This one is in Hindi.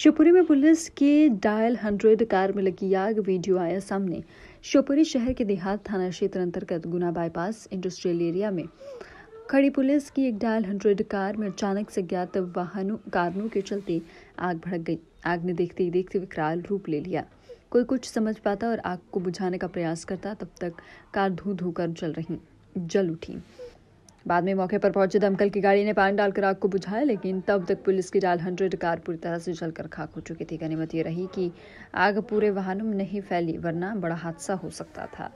शिवपुरी में पुलिस के डायल हंड्रेड कार में लगी आग वीडियो आया सामने शिवपुरी शहर के देहात थाना क्षेत्र अंतर्गत गुना बाईपास इंडस्ट्रियल एरिया में खड़ी पुलिस की एक डायल हंड्रेड कार में अचानक से ज्ञात वाहनों कारणों के चलते आग भड़क गई आग ने देखते ही देखते विकराल रूप ले लिया कोई कुछ समझ पाता और आग को बुझाने का प्रयास करता तब तक कार धू धू कर जल रही जल उठी बाद में मौके पर पहुंचे दमकल की गाड़ी ने पानी डालकर आग को बुझाया लेकिन तब तक पुलिस की डाल हंड्रेड कार पूरी तरह से जलकर खाक हो चुकी थी गनीमत ये रही कि आग पूरे वाहनों में नहीं फैली वरना बड़ा हादसा हो सकता था